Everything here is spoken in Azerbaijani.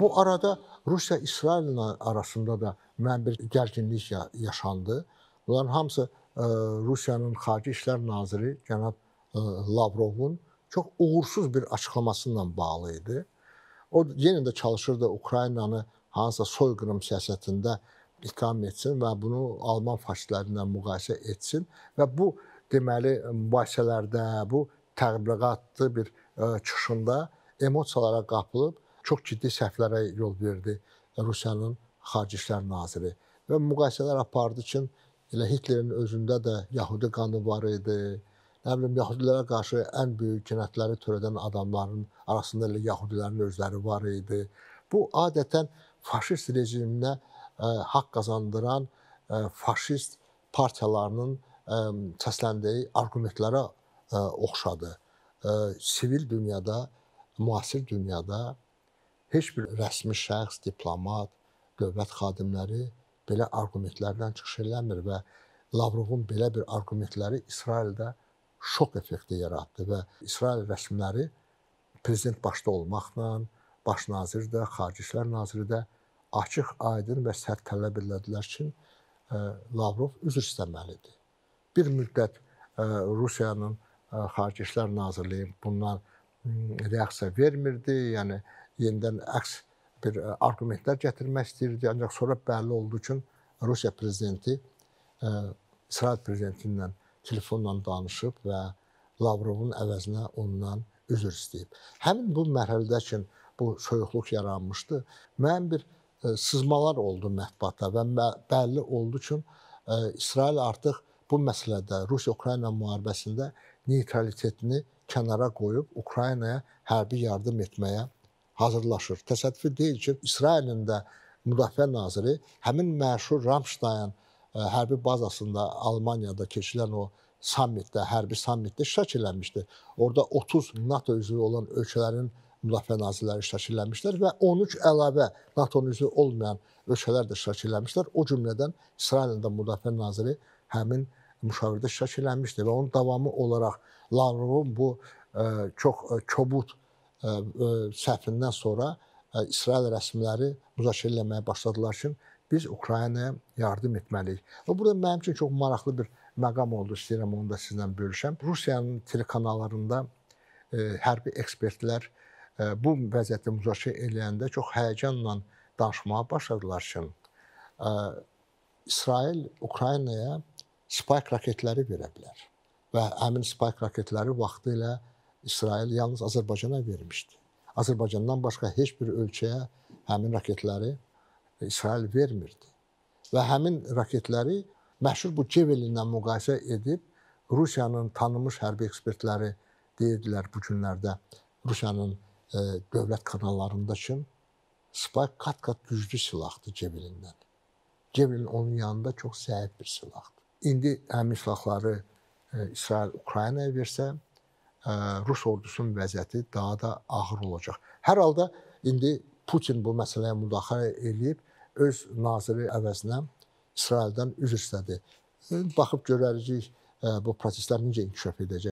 Bu arada Rusiya-İsraillə arasında da müəyyən bir gərginlik yaşandı. Bunların hamısı e, Rusiyanın Xarici İşlər naziri cənab e, Lavrovun çox uğursuz bir açıqlaması ilə bağlı idi. O yenə də çalışırdı Ukraynanı hansısa soyqırım siyasətində ittiham etsin və bunu Alman faşistləri ilə müqayisə etsin və bu deməli mübahisələrdə, bu təbliğatlı bir e, çıxışında emosiyalara qapılıb çox ciddi səhvlərə yol verdi Rusiyanın xarici İşlər naziri və müqayisələr apardı ki, elə Hitlerin özündə də yəhudi qanı var idi. Nə bilim yəhudilərə qarşı ən böyük cinayətləri törədən adamların arasında elə yəhudilərin özləri var idi. Bu adətən faşist rejiminə ə, haqq qazandıran ə, faşist partiyalarının ə, səsləndiyi arqumentlərə ə, oxşadı. Ə, sivil dünyada, müasir dünyada Heç bir rəsmi şəxs, diplomat, dövlət xadimləri belə arqumentlərdən çıxış eləmir və Lavrovun belə bir arqumentləri İsraildə şok effekti yaratdı və İsrail rəsmiləri prezident başda olmaqla, baş nazir də, xarici işlər naziri də açıq, aydın və sərt tələb elədilər ki, e, Lavrov üzr istəməlidir. Bir müddət e, Rusiyanın e, Xarici İşlər Nazirliyi bundan reaksiya vermirdi. Yəni yenidən əks bir e, arqumentlər gətirmək istəyirdi. Ancaq sonra bəlli oldu ki, Rusiya prezidenti e, İsrail prezidenti ilə telefonla danışıb və Lavrovun əvəzinə ondan üzr istəyib. Həmin bu mərhələdə ki, bu soyuqluq yaranmışdı. Mənim bir e, sızmalar oldu mətbuatda və bəlli oldu ki, İsrail artıq bu məsələdə Rusiya-Ukrayna müharibəsində neytralitetini kənara qoyub Ukraynaya hərbi yardım etməyə hazırlaşır. Təsadüfi deyil ki, İsrailin də müdafiə naziri həmin məşhur Ramştayn e, hərbi bazasında Almaniyada keçirilən o sammitdə, hərbi sammitdə iştirak eləmişdi. Orada 30 NATO üzvü olan ölkələrin müdafiə nazirləri iştirak eləmişlər və 13 əlavə NATO-nun üzvü olmayan ölkələr də iştirak eləmişlər. O cümlədən İsrailin də müdafiə naziri həmin müşavirədə iştirak eləmişdi və onun davamı olaraq Lavrovun bu ə, e, çox ə, e, kobud E, e, səhvindən sonra e, İsrail rəsmiləri müzakirə eləməyə başladılar ki, biz Ukraynaya yardım etməliyik. Və burada mənim üçün çox maraqlı bir məqam oldu, istəyirəm onu da sizlə bölüşəm. Rusiyanın telekanallarında e, hərbi ekspertlər e, bu vəziyyətdə müzakirə eləyəndə çox həyəcanla danışmağa başladılar ki, e, İsrail Ukraynaya Spike raketləri verə bilər və həmin Spike raketləri vaxtilə ilə İsrail yalnız Azərbaycana vermişdi. Azərbaycandan başqa heç bir ölkəyə həmin raketləri e, İsrail vermirdi. Və həmin raketləri məşhur bu Cevelindən müqayisə edib Rusiyanın tanınmış hərbi ekspertləri deyirdilər bu günlərdə Rusiyanın e, dövlət kanallarında ki, Spike qat-qat güclü silahdır Cevelindən. Cevelin onun yanında çox zəif bir silahdır. İndi həmin silahları e, İsrail Ukraynaya versə, Rus ordusunun vəziyyəti daha da ağır olacaq. Hər halda indi Putin bu məsələyə müdaxilə eləyib öz naziri əvəzinə İsraildən üzr istədi. Baxıb görəcəyik bu proseslər necə inkişaf edəcək.